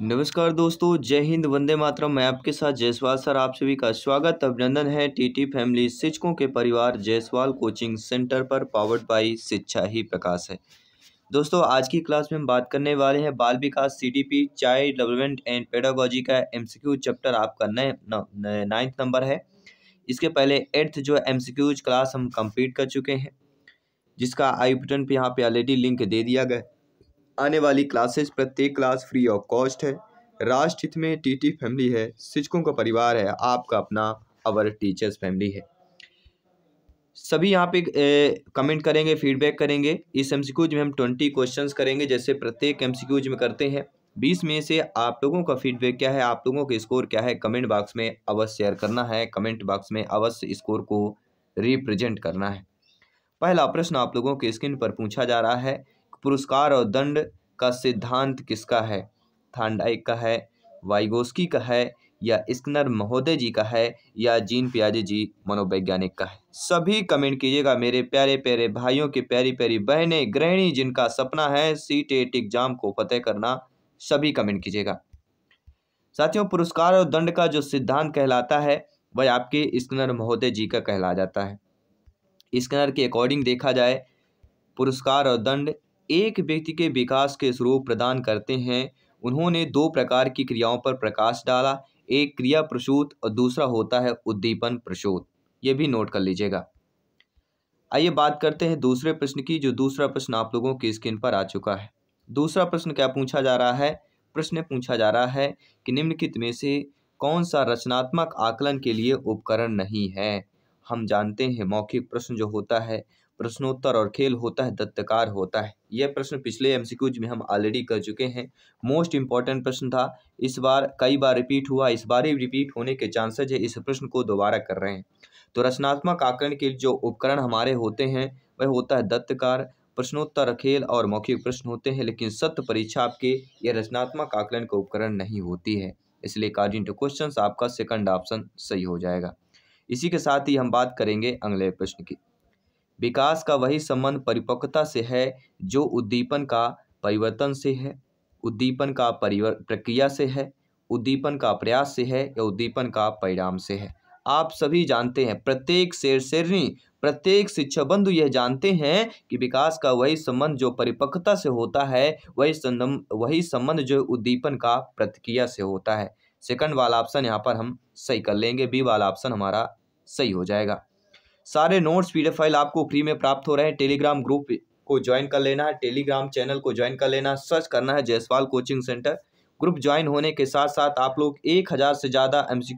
नमस्कार दोस्तों जय हिंद वंदे मातरम मैं आपके साथ जयसवाल सर आप सभी का स्वागत अभिनंदन है टीटी फैमिली शिक्षकों के परिवार जयसवाल कोचिंग सेंटर पर पावर्ड बाई शिक्षा ही प्रकाश है दोस्तों आज की क्लास में हम बात करने वाले हैं बाल विकास CDP child development and pedagogy का एम चैप्टर आपका नए नाइन्थ नंबर है इसके पहले एट्थ जो एम क्लास हम कम्प्लीट कर चुके हैं जिसका आई बटन पर यहाँ पे ऑलरेडी लिंक दे दिया गया आने वाली क्लासेस प्रत्येक क्लास फ्री ऑफ कॉस्ट है राष्ट्रहित में टीटी फैमिली है शिक्षकों का परिवार है आपका अपना अवर टीचर्स फैमिली है सभी यहाँ पे ए, कमेंट करेंगे फीडबैक करेंगे इस एमसीक्यूज में हम ट्वेंटी क्वेश्चंस करेंगे जैसे प्रत्येक एमसीक्यूज में करते हैं बीस में से आप लोगों का फीडबैक क्या है आप लोगों का स्कोर क्या है कमेंट बॉक्स में अवश्य शेयर करना है कमेंट बॉक्स में अवश्य स्कोर को रिप्रेजेंट करना है पहला प्रश्न आप लोगों के स्क्रीन पर पूछा जा रहा है पुरस्कार और दंड का सिद्धांत किसका है थांडाइक का है वाइगोस्की का है या स्कनर महोदय जी का है या जीन प्याजे जी मनोवैज्ञानिक का है सभी कमेंट कीजिएगा मेरे प्यारे प्यारे भाइयों के प्यारी प्यारी बहनें गृहिणी जिनका सपना है सी टेट एग्जाम को फतेह करना सभी कमेंट कीजिएगा साथियों पुरस्कार और दंड का जो सिद्धांत कहलाता है वह आपके स्कनर महोदय जी का कहला जाता है स्कनर के अकॉर्डिंग देखा जाए पुरस्कार और दंड एक व्यक्ति के विकास के स्वरूप प्रदान करते हैं उन्होंने दो प्रकार की क्रियाओं पर प्रकाश डाला एक क्रिया प्रसूत और दूसरा होता है उद्दीपन प्रसूत ये भी नोट कर लीजिएगा आइए बात करते हैं दूसरे प्रश्न की जो दूसरा प्रश्न आप लोगों की स्क्रीन पर आ चुका है दूसरा प्रश्न क्या पूछा जा रहा है प्रश्न पूछा जा रहा है कि निम्नलिखित में से कौन सा रचनात्मक आकलन के लिए उपकरण नहीं है हम जानते हैं मौखिक प्रश्न जो होता है प्रश्नोत्तर और खेल होता है दत्तकार होता है यह प्रश्न पिछले एमसीक्यूज में हम ऑलरेडी कर चुके हैं मोस्ट इम्पॉर्टेंट प्रश्न था इस बार कई बार रिपीट हुआ इस बार ही रिपीट होने के चांसेज है इस प्रश्न को दोबारा कर रहे हैं तो रचनात्मक आकरण के जो उपकरण हमारे होते हैं वह होता है दत्तकार प्रश्नोत्तर खेल और मौखिक प्रश्न होते हैं लेकिन सत्य परीक्षा आपके ये रचनात्मक आकलन का उपकरण नहीं होती है इसलिए कार्डिंग टू क्वेश्चन आपका सेकंड ऑप्शन सही हो जाएगा इसी के साथ ही हम बात करेंगे अगले प्रश्न की विकास का वही संबंध परिपक्वता से है जो उद्दीपन का परिवर्तन से है उद्दीपन का परिवर्त प्रक्रिया से है उद्दीपन का प्रयास से है या उद्दीपन का परिणाम से है आप सभी जानते हैं प्रत्येक शेर शेरणी प्रत्येक शिक्षा बंधु यह जानते हैं कि विकास का वही संबंध जो परिपक्वता से होता है वही वही संबंध जो उद्दीपन का प्रतिक्रिया से होता है सेकंड वाला ऑप्शन यहाँ पर हम सही कर लेंगे बी वाला ऑप्शन हमारा सही हो जाएगा सारे नोट्स पी फाइल आपको फ्री में प्राप्त हो रहे हैं टेलीग्राम ग्रुप को ज्वाइन कर लेना है टेलीग्राम चैनल को ज्वाइन कर लेना सर्च करना है Jaiswal coaching centre group join होने के साथ साथ आप लोग एक हज़ार से ज़्यादा एम सी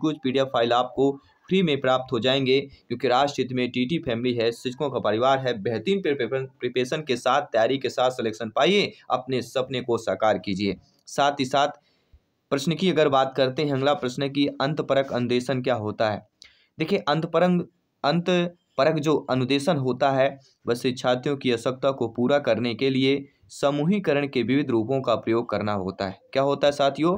फाइल आपको फ्री में प्राप्त हो जाएंगे क्योंकि राष्ट्रहित में टीटी फैमिली है शिक्षकों का परिवार है बेहतरीन प्रिपरेशन के साथ तैयारी के साथ सिलेक्शन पाइए अपने सपने को साकार कीजिए साथ ही साथ प्रश्न की अगर बात करते हैं अगला प्रश्न की अंतपरक अन्वेषण क्या होता है देखिए अंतपरंग अंत परक जो अनुदेशन होता है वह शिक्षार्थियों की आवश्यकता को पूरा करने के लिए समूहीकरण के विविध रूपों का प्रयोग करना होता है क्या होता है साथियों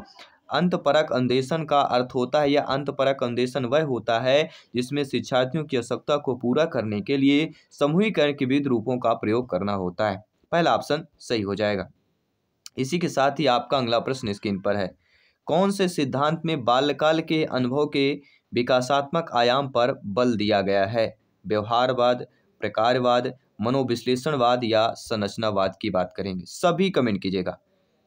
अंत परक अन्वेषण का अर्थ होता है या अंत परक अन्वेषण वह होता है जिसमें शिक्षार्थियों की आवश्यकता को पूरा करने के लिए समूहीकरण के विविध रूपों का प्रयोग करना होता है पहला ऑप्शन सही हो जाएगा इसी के साथ ही आपका अगला प्रश्न स्क्रीन पर है कौन से सिद्धांत में बाल्यकाल के अनुभव के विकासात्मक आयाम पर बल दिया गया है व्यवहारवाद प्रकारवाद मनोविश्लेषणवाद या संरचनावाद की बात करेंगे सभी कमेंट कीजिएगा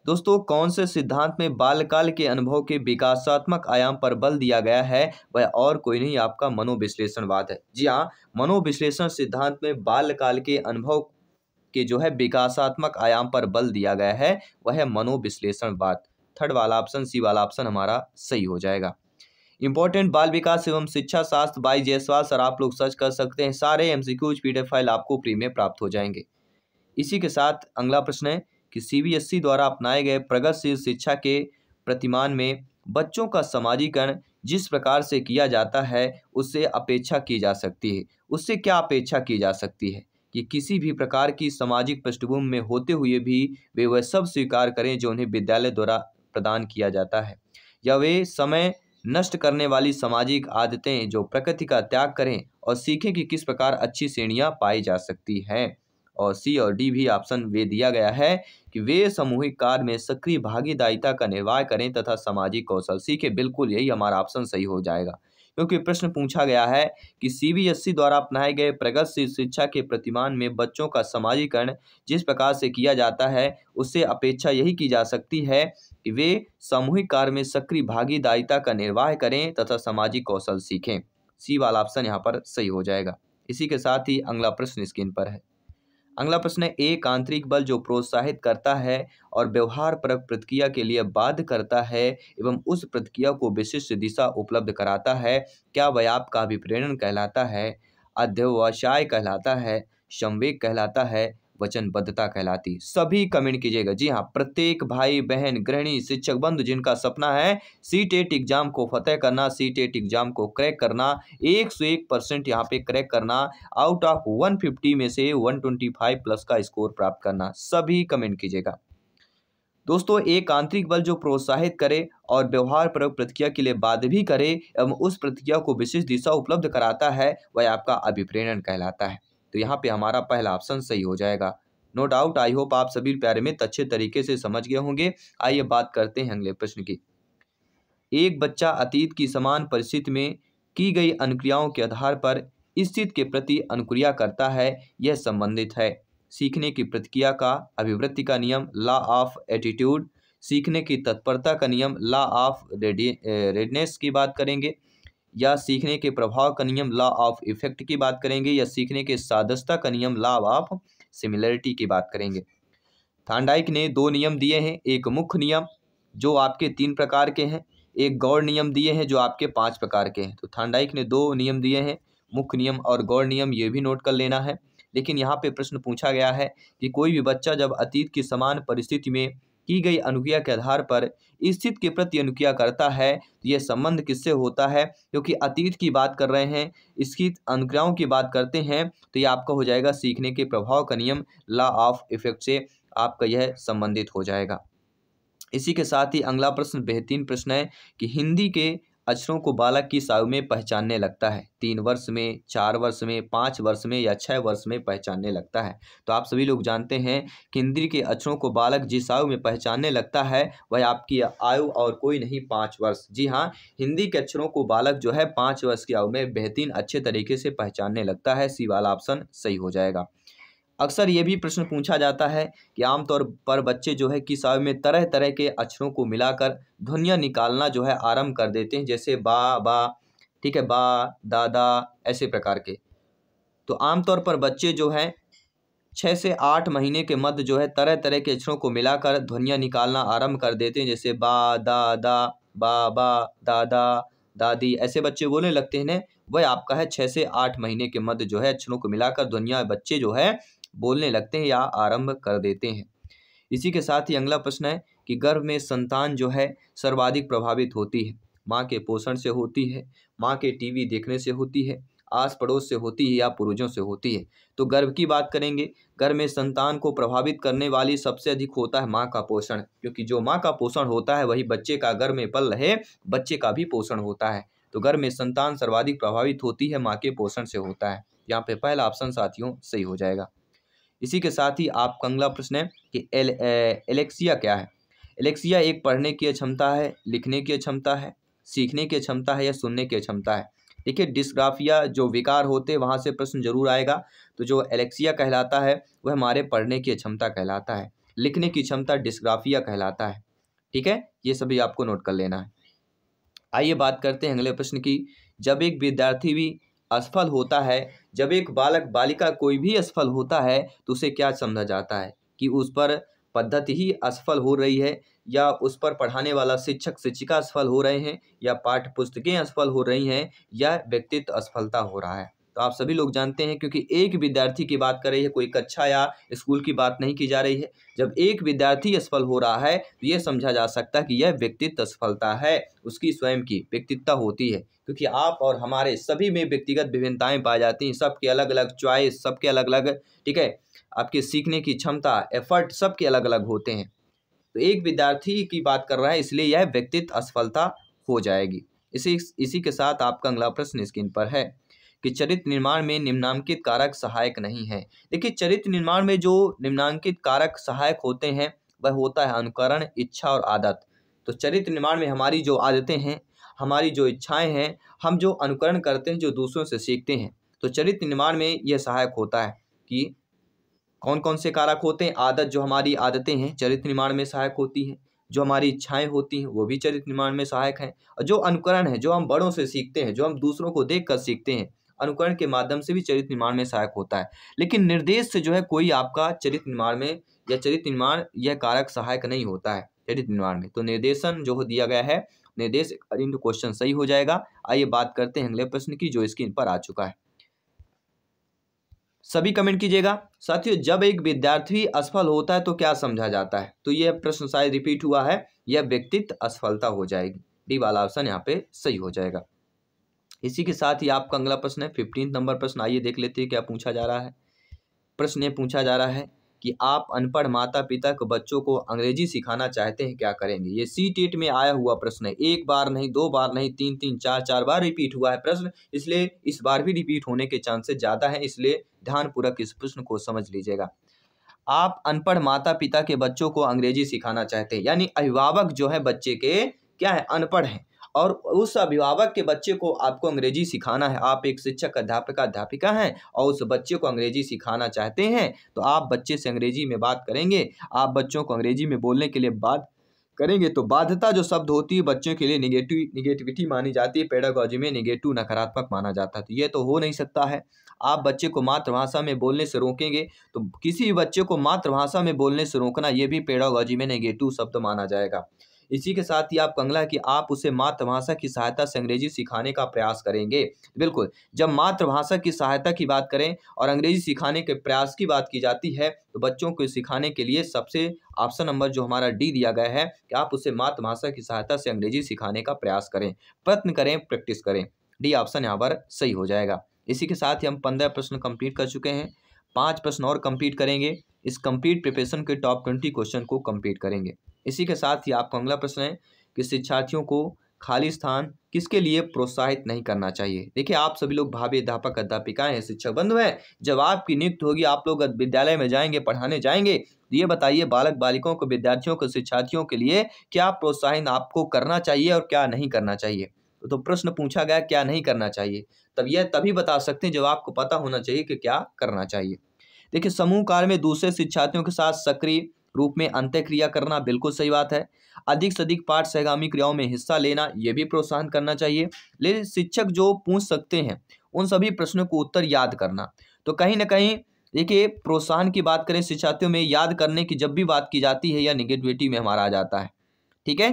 दोस्तों कौन से सिद्धांत में बालकाल के अनुभव के विकासात्मक आयाम पर बल दिया गया है वह और कोई नहीं आपका मनोविश्लेषणवाद है जी हाँ मनोविश्लेषण सिद्धांत में बालकाल के अनुभव के जो है विकासात्मक आयाम पर बल दिया गया है वह मनोविश्लेषणवाद थर्ड वाला ऑप्शन सी वाला ऑप्शन हमारा सही हो जाएगा इंपॉर्टेंट बाल विकास एवं शिक्षा शास्त्र बाई जयसवाल सर आप लोग सर्च कर सकते हैं सारे एम सी क्यूज फाइल आपको फ्री में प्राप्त हो जाएंगे इसी के साथ अगला प्रश्न है कि सीबीएसई e द्वारा अपनाए गए प्रगतिशील शिक्षा के प्रतिमान में बच्चों का समाजीकरण जिस प्रकार से किया जाता है उससे अपेक्षा की जा सकती है उससे क्या अपेक्षा की जा सकती है कि किसी भी प्रकार की सामाजिक पृष्ठभूमि में होते हुए भी वे वह सब स्वीकार करें जो उन्हें विद्यालय द्वारा प्रदान किया जाता है या वे समय नष्ट करने वाली सामाजिक आदतें जो प्रकृति का त्याग करें और सीखें कि किस प्रकार अच्छी श्रेणियाँ पाई जा सकती हैं और सी और डी भी ऑप्शन वे दिया गया है कि वे सामूहिक कार्य में सक्रिय भागीदारिता का निर्वाह करें तथा सामाजिक कौशल सीखें बिल्कुल यही हमारा ऑप्शन सही हो जाएगा क्योंकि प्रश्न पूछा गया है कि सीबीएसई द्वारा अपनाए गए प्रगतिशील शिक्षा के प्रतिमान में बच्चों का समाजीकरण जिस प्रकार से किया जाता है उससे अपेक्षा यही की जा सकती है वे सामूहिक कार्य में सक्रिय भागीदारिता का निर्वाह करें तथा सामाजिक कौशल सीखें सी वाला ऑप्शन यहाँ पर सही हो जाएगा इसी के साथ ही अगला प्रश्न स्क्रीन पर है अगला प्रश्न है एक आंतरिक बल जो प्रोत्साहित करता है और व्यवहार पर प्रतिक्रिया के लिए बाध्य करता है एवं उस प्रतिक्रिया को विशिष्ट दिशा उपलब्ध कराता है क्या वह आपका अभिप्रेरण कहलाता है अध्यवसाय कहलाता है संवेग कहलाता है वचनबद्धता कहलाती सभी कमेंट कीजिएगा जी हाँ प्रत्येक भाई बहन गृहिणी शिक्षक बंधु जिनका सपना है सी टेट एग्जाम को फतेह करना सी टेट एग्जाम को क्रैक करना एक सौ एक परसेंट यहाँ पे क्रैक करना आउट ऑफ वन फिफ्टी में से वन ट्वेंटी फाइव प्लस का स्कोर प्राप्त करना सभी कमेंट कीजिएगा दोस्तों एक आंतरिक बल जो प्रोत्साहित करे और व्यवहार पर प्रतिक्रिया के लिए बाध्य भी करे एवं उस प्रतिक्रिया को विशेष दिशा उपलब्ध कराता है वह आपका अभिप्रेरण कहलाता है तो यहाँ पे हमारा पहला ऑप्शन सही हो जाएगा नो डाउट आई होप आप सभी प्यारे में अच्छे तरीके से समझ गए होंगे आइए बात करते हैं अगले प्रश्न की एक बच्चा अतीत की समान परिस्थिति में की गई अनुक्रियाओं के आधार पर स्थित के प्रति अनुक्रिया करता है यह संबंधित है सीखने की प्रतिक्रिया का अभिवृत्ति का नियम लॉ ऑफ एटीट्यूड सीखने की तत्परता का नियम लॉ ऑफ रेडनेस की बात करेंगे या सीखने के प्रभाव का नियम लॉ ऑफ इफेक्ट की बात करेंगे या सीखने के सादस्ता का नियम लॉ ऑफ सिमिलरिटी की बात करेंगे थांडाइक ने दो नियम दिए हैं एक मुख्य नियम जो आपके तीन प्रकार के हैं एक गौर नियम दिए हैं जो आपके पांच प्रकार के हैं तो थांडाइक ने दो नियम दिए हैं मुख्य नियम और गौर नियम ये भी नोट कर लेना है लेकिन यहाँ पे प्रश्न पूछा गया है कि कोई भी बच्चा जब अतीत की समान परिस्थिति में की गई अनुक्रिया के आधार पर स्थित के प्रति अनुक्रिया करता है तो यह संबंध किससे होता है क्योंकि अतीत की बात कर रहे हैं इसकी अनुक्रियाओं की बात करते हैं तो यह आपका हो जाएगा सीखने के प्रभाव का नियम लॉ ऑफ इफेक्ट से आपका यह संबंधित हो जाएगा इसी के साथ ही अगला प्रश्न बेहतरीन प्रश्न है कि हिंदी के अक्षरों को बालक की सायु में पहचानने लगता है तीन वर्ष में चार वर्ष में पाँच वर्ष में या छः वर्ष में पहचानने लगता है तो आप सभी लोग जानते हैं कि इंद्री के अक्षरों को बालक जिस आयु में पहचानने लगता है वह आपकी आयु और कोई नहीं पाँच वर्ष जी हाँ हिंदी के अक्षरों को बालक जो है पाँच वर्ष की आयु में बेहतरीन अच्छे तरीके से पहचानने लगता है सी वाला ऑप्शन सही हो जाएगा अक्सर ये भी प्रश्न पूछा जाता है कि आमतौर पर बच्चे जो है किस में तरह तरह के अक्षरों को मिलाकर ध्वनियाँ निकालना जो है आरंभ कर देते हैं जैसे बा बा ठीक है बा दादा ऐसे प्रकार के तो आमतौर पर बच्चे जो हैं छः से आठ महीने के मध्य जो है तरह तरह के अक्षरों को मिलाकर ध्वनियाँ निकालना आरम्भ कर देते हैं जैसे बा दा बा बा दादा दादी ऐसे बच्चे बोलने लगते हैं वह आपका है छः से आठ महीने के मध्य जो है अक्षरों को मिलाकर ध्वनिया बच्चे जो है बोलने लगते हैं या आरंभ कर देते हैं इसी के साथ ही अगला प्रश्न है कि गर्भ में संतान जो है सर्वाधिक प्रभावित होती है माँ के पोषण से होती है माँ के टीवी देखने से होती है आस पड़ोस से होती है या पूर्वजों से होती है तो गर्भ की बात करेंगे गर्भ में संतान को प्रभावित करने वाली सबसे अधिक होता है माँ का पोषण क्योंकि जो माँ का पोषण होता है वही बच्चे का गर्भ में पल रहे बच्चे का भी पोषण होता है तो गर्भ में संतान सर्वाधिक प्रभावित होती है माँ के पोषण से होता है यहाँ पे पहला ऑप्शन साथियों सही हो जाएगा इसी के साथ ही आपका अगला प्रश्न है कि एल, एलेक्सिया क्या है एलेक्सिया एक पढ़ने की क्षमता है लिखने की क्षमता है सीखने की क्षमता है या सुनने की क्षमता है देखिए डिस्ग्राफिया जो विकार होते वहाँ से प्रश्न जरूर आएगा तो जो एलेक्सिया कहलाता है वह हमारे पढ़ने की क्षमता कहलाता है लिखने की क्षमता डिस्ग्राफिया कहलाता है ठीक है ये सभी आपको नोट कर लेना है आइए बात करते हैं अगले प्रश्न की जब एक विद्यार्थी भी असफल होता है जब एक बालक बालिका कोई भी असफल होता है तो उसे क्या समझा जाता है कि उस पर पद्धति ही असफल हो रही है या उस पर पढ़ाने वाला शिक्षक शिक्षिका असफल हो रहे हैं या पाठ्य पुस्तकें असफल हो रही हैं या व्यक्तित्व असफलता हो रहा है तो आप सभी लोग जानते हैं क्योंकि एक विद्यार्थी की बात कर रही है कोई कक्षा या स्कूल की बात नहीं की जा रही है जब एक विद्यार्थी असफल हो रहा है तो यह समझा जा सकता है कि यह व्यक्तित्व असफलता है उसकी स्वयं की व्यक्तित्व होती है क्योंकि आप और हमारे सभी में व्यक्तिगत विभिन्नताएँ पाई जाती हैं सबके अलग अलग च्वाइस सबके अलग अलग ठीक है आपके सीखने की क्षमता एफर्ट सबके अलग अलग होते हैं तो एक विद्यार्थी की बात कर रहा है इसलिए यह व्यक्तित्व असफलता हो जाएगी इसी इसी के साथ आपका अगला प्रश्न स्क्रीन पर है कि चरित्र निर्माण में निम्नांकित कारक सहायक नहीं है देखिए चरित्र निर्माण में जो निम्नांकित कारक सहायक होते हैं वह होता है अनुकरण इच्छा और आदत तो चरित्र निर्माण में हमारी जो आदतें हैं हमारी जो इच्छाएं हैं हम जो अनुकरण करते हैं जो दूसरों से सीखते हैं तो चरित्र निर्माण में यह सहायक होता है कि कौन कौन से कारक होते हैं आदत जो हमारी आदतें हैं चरित्र निर्माण में सहायक होती हैं जो हमारी इच्छाएं होती हैं वो भी चरित्र निर्माण में सहायक हैं और जो अनुकरण है जो हम बड़ों से सीखते हैं जो हम दूसरों को देख कर सीखते हैं अनुकरण के माध्यम से भी चरित्र निर्माण में सहायक होता है लेकिन निर्देश से जो है कोई आपका चरित्र निर्माण में या चरित्र निर्माण यह कारक सहायक नहीं होता है चरित्र निर्माण में तो निर्देशन जो दिया गया है निर्देश क्वेश्चन सही हो जाएगा आइए बात करते हैं अगले प्रश्न की जो स्क्रीन पर आ चुका है सभी कमेंट कीजिएगा साथियों जब एक विद्यार्थी असफल होता है तो क्या समझा जाता है तो यह प्रश्न शायद रिपीट हुआ है यह व्यक्तित्व असफलता हो जाएगी डी वाला ऑप्शन यहाँ पे सही हो जाएगा इसी के साथ ही आपका अगला प्रश्न है फिफ्टीन नंबर प्रश्न आइए देख लेते हैं क्या पूछा जा रहा है प्रश्न ये पूछा जा रहा है कि आप अनपढ़ माता पिता के बच्चों को अंग्रेजी सिखाना चाहते हैं क्या करेंगे ये सी टेट e में आया हुआ प्रश्न है एक बार नहीं दो बार नहीं तीन तीन चार चार बार रिपीट हुआ है प्रश्न इसलिए इस बार भी रिपीट होने के चांसेस ज़्यादा हैं इसलिए ध्यानपूर्वक इस प्रश्न को समझ लीजिएगा आप अनपढ़ माता पिता के बच्चों को अंग्रेजी सिखाना चाहते हैं यानी अभिभावक जो है बच्चे के क्या है अनपढ़ हैं और उस अभिभावक के बच्चे को आपको अंग्रेजी सिखाना है आप एक शिक्षक अध्यापक अध्यापिका हैं और उस बच्चे को अंग्रेजी सिखाना चाहते हैं तो आप बच्चे से अंग्रेजी में बात करेंगे आप बच्चों को अंग्रेजी में बोलने के लिए बात करेंगे तो बाध्यता जो शब्द होती है बच्चों के लिए निगेटिव निगेटिविटी मानी जाती है पेडागोजी में निगेटिव नकारात्मक माना जाता है तो ये तो हो नहीं सकता है आप बच्चे को मातृभाषा में बोलने से रोकेंगे तो किसी भी बच्चे को मातृभाषा में बोलने से रोकना ये भी पेडागोजी में निगेटिव शब्द माना जाएगा इसी के साथ ही आप कंगला कि आप उसे मातृभाषा की सहायता से अंग्रेजी सिखाने का प्रयास करेंगे बिल्कुल जब मातृभाषा की सहायता की बात करें और अंग्रेजी सिखाने के प्रयास की बात की जाती है तो बच्चों को सिखाने के लिए सबसे ऑप्शन नंबर जो हमारा डी दिया गया है कि आप उसे मातृभाषा की सहायता से अंग्रेजी सिखाने का प्रयास करें प्रयत्न करें प्रैक्टिस करें डी ऑप्शन यहाँ पर सही हो जाएगा इसी के साथ ही हम पंद्रह प्रश्न कंप्लीट कर चुके हैं पाँच प्रश्न और कंप्लीट करेंगे इस कंप्लीट प्रिपरेशन के टॉप ट्वेंटी क्वेश्चन को कंप्लीट करेंगे इसी के साथ ही आपका अगला प्रश्न है कि शिक्षार्थियों को खाली स्थान किसके लिए प्रोत्साहित नहीं करना चाहिए देखिए आप सभी लोग भावी अध्यापक अध्यापिकाएं हैं शिक्षक बंधु हैं जब आपकी नियुक्त होगी आप लोग विद्यालय में जाएंगे पढ़ाने जाएंगे तो ये बताइए बालक बालिकों को विद्यार्थियों को शिक्षार्थियों के लिए क्या प्रोत्साहन आपको करना चाहिए और क्या नहीं करना चाहिए तो प्रश्न पूछा गया क्या नहीं करना चाहिए तब यह तभी बता सकते हैं जब आपको पता होना चाहिए कि क्या करना चाहिए देखिए समूह कार्य में दूसरे शिक्षार्थियों के साथ सक्रिय रूप में अंत्यक्रिया करना बिल्कुल सही बात है अधिक से अधिक पाठ सहगामी क्रियाओं में हिस्सा लेना यह भी प्रोत्साहन करना चाहिए लेकिन शिक्षक जो पूछ सकते हैं उन सभी प्रश्नों को उत्तर याद करना तो कहीं ना कहीं देखिए प्रोत्साहन की बात करें शिक्षार्थियों में याद करने की जब भी बात की जाती है या निगेटिविटी में हमारा आ जाता है ठीक है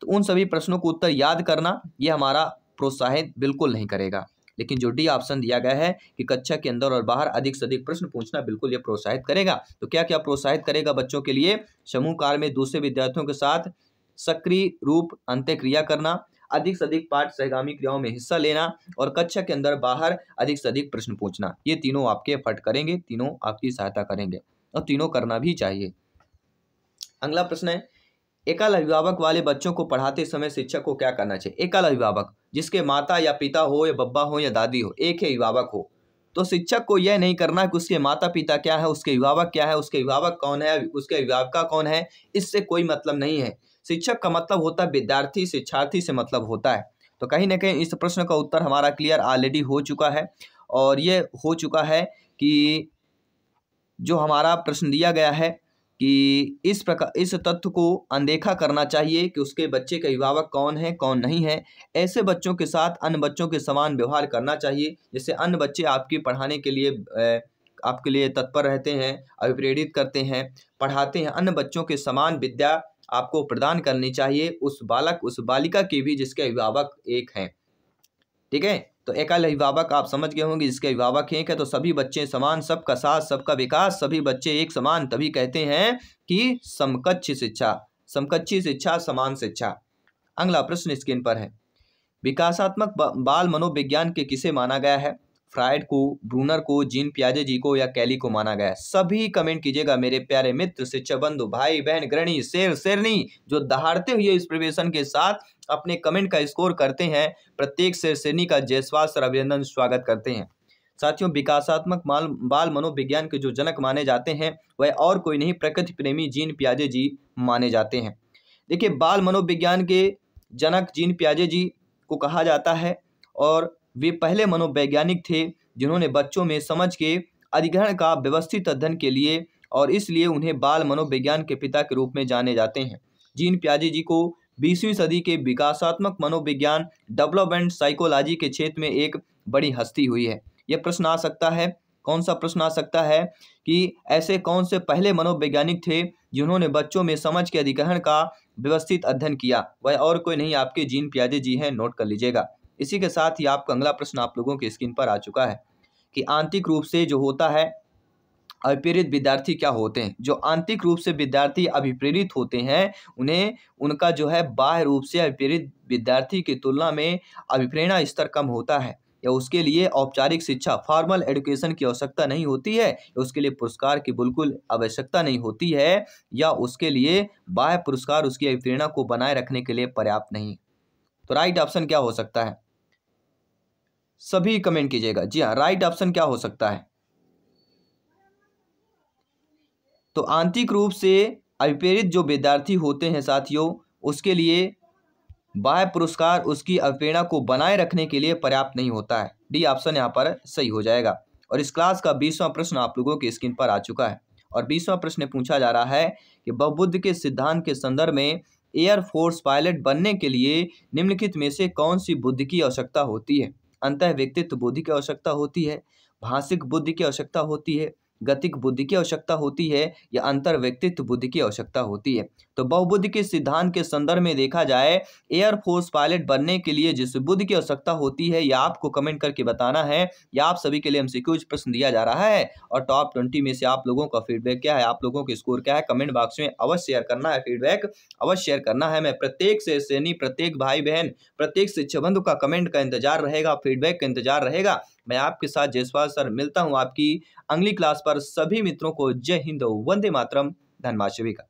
तो उन सभी प्रश्नों को उत्तर याद करना ये हमारा प्रोत्साहित बिल्कुल नहीं करेगा लेकिन जो डी ऑप्शन दिया गया है कि कक्षा के अंदर और बाहर अधिक से अधिक प्रश्न पूछना बिल्कुल ये प्रोत्साहित करेगा तो क्या क्या प्रोत्साहित करेगा बच्चों के लिए समूह काल में दूसरे विद्यार्थियों के साथ सक्रिय रूप अंत्यक्रिया करना अधिक से अधिक पाठ सहगामी क्रियाओं में हिस्सा लेना और कक्षा के अंदर बाहर अधिक से अधिक प्रश्न पूछना ये तीनों आपके फट करेंगे तीनों आपकी सहायता करेंगे और तीनों करना भी चाहिए अगला प्रश्न है एकल अभिभावक वाले बच्चों को पढ़ाते समय शिक्षक को क्या करना चाहिए एकल अभिभावक जिसके माता या पिता हो या बब्बा हो या दादी हो एक ही अभिभावक हो तो शिक्षक को यह नहीं करना कि उसके माता पिता क्या है उसके अभिभावक क्या है उसके अभिभावक कौन है उसके अभिभावका कौन है इससे कोई मतलब नहीं है शिक्षक का मतलब होता है विद्यार्थी शिक्षार्थी से मतलब होता है तो कहीं ना कहीं इस प्रश्न का उत्तर हमारा क्लियर ऑलरेडी हो चुका है और ये हो चुका है कि जो हमारा प्रश्न दिया गया है कि इस प्रकार इस तथ्य को अनदेखा करना चाहिए कि उसके बच्चे के अभिभावक कौन है कौन नहीं है ऐसे बच्चों के साथ अन्य बच्चों के समान व्यवहार करना चाहिए जिससे अन्य बच्चे आपके पढ़ाने के लिए आपके लिए तत्पर रहते हैं अभिप्रेरित करते हैं पढ़ाते हैं अन्य बच्चों के समान विद्या आपको प्रदान करनी चाहिए उस बालक उस बालिका की भी जिसके अभिभावक एक हैं ठीक है तो एकल अभिभावक आप समझ गए होंगे जिसके अभिभावक एक है तो सभी बच्चे समान सबका साथ सबका विकास सभी बच्चे एक समान तभी कहते हैं कि समकक्ष शिक्षा समकक्षी शिक्षा समान शिक्षा अगला प्रश्न स्क्रीन पर है विकासात्मक बाल मनोविज्ञान के किसे माना गया है फ्राइड को ब्रूनर को जीन प्याजे जी को या कैली को माना गया सभी कमेंट कीजिएगा मेरे प्यारे मित्र शिक्षक बंधु भाई बहन ग्रणी शेर शेरनी जो दहाड़ते हुए इस प्रवेशन के साथ अपने कमेंट का स्कोर करते हैं प्रत्येक शेर शेरनी का जयसवाल सर अभिनंदन स्वागत करते हैं साथियों विकासात्मक माल बाल मनोविज्ञान के जो जनक माने जाते हैं वह और कोई नहीं प्रकृति प्रेमी जीन प्याजे जी माने जाते हैं देखिए बाल मनोविज्ञान के जनक जीन प्याजे जी को कहा जाता है और वे पहले मनोवैज्ञानिक थे जिन्होंने बच्चों में समझ के अधिग्रहण का व्यवस्थित अध्ययन के लिए और इसलिए उन्हें बाल मनोविज्ञान के पिता के रूप में जाने जाते हैं जीन प्याजी जी को बीसवीं सदी के विकासात्मक मनोविज्ञान डेवलपमेंट साइकोलॉजी के क्षेत्र में एक बड़ी हस्ती हुई है यह प्रश्न आ सकता है कौन सा प्रश्न आ सकता है कि ऐसे कौन से पहले मनोवैज्ञानिक थे जिन्होंने बच्चों में समझ के अधिग्रहण का व्यवस्थित अध्ययन किया वह और कोई नहीं आपके जीन प्याजे जी हैं नोट कर लीजिएगा इसी के साथ ही आपका अगला प्रश्न आप लोगों की स्क्रीन पर आ चुका है कि आंतरिक रूप से जो होता है अभिप्रेरित विद्यार्थी क्या होते हैं जो आंतरिक रूप से विद्यार्थी अभिप्रेरित होते हैं उन्हें उनका जो है बाह्य रूप से अभिप्रेरित विद्यार्थी की तुलना में अभिप्रेरणा स्तर कम होता है या उसके लिए औपचारिक शिक्षा फॉर्मल एडुकेशन की आवश्यकता नहीं होती है या उसके लिए पुरस्कार की बिल्कुल आवश्यकता नहीं होती है या उसके लिए बाह्य पुरस्कार उसकी अभिप्रेरणा को बनाए रखने के लिए पर्याप्त नहीं तो राइट ऑप्शन क्या हो सकता है सभी कमेंट कीजिएगा जी हाँ राइट ऑप्शन क्या हो सकता है तो आंतरिक रूप से अभिप्रेरित जो विद्यार्थी होते हैं साथियों उसके लिए बाह्य पुरस्कार उसकी अवप्रेरणा को बनाए रखने के लिए पर्याप्त नहीं होता है डी ऑप्शन यहाँ पर सही हो जाएगा और इस क्लास का बीसवां प्रश्न आप लोगों की स्क्रीन पर आ चुका है और बीसवां प्रश्न पूछा जा रहा है कि बहुबुद्ध के सिद्धांत के संदर्भ में एयरफोर्स पायलट बनने के लिए निम्नलिखित में से कौन सी बुद्ध की आवश्यकता होती है अंत व्यक्तित्व बुद्धि की आवश्यकता होती है भाषिक बुद्धि की आवश्यकता होती है गतिक बुद्धि की आवश्यकता होती है या अंतर व्यक्तित्व बुद्धि की आवश्यकता होती है तो बहुबुद्ध के सिद्धांत के संदर्भ में देखा जाए एयरफोर्स पायलट बनने के लिए जिस बुद्धि की आवश्यकता होती है या आपको कमेंट करके बताना है या आप सभी के लिए क्यूज प्रश्न दिया जा रहा है और टॉप ट्वेंटी में से आप लोगों का फीडबैक क्या है आप लोगों के स्कोर क्या है कमेंट बॉक्स में अवश्य शेयर करना है फीडबैक अवश्य शेयर करना है मैं प्रत्येक से श्रेणी प्रत्येक भाई बहन प्रत्येक शिक्षा बंधु का कमेंट का इंतजार रहेगा फीडबैक का इंतजार रहेगा मैं आपके साथ जयसवाल सर मिलता हूँ आपकी अगली क्लास पर सभी मित्रों को जय हिंद वंदे मातरम धनबाद का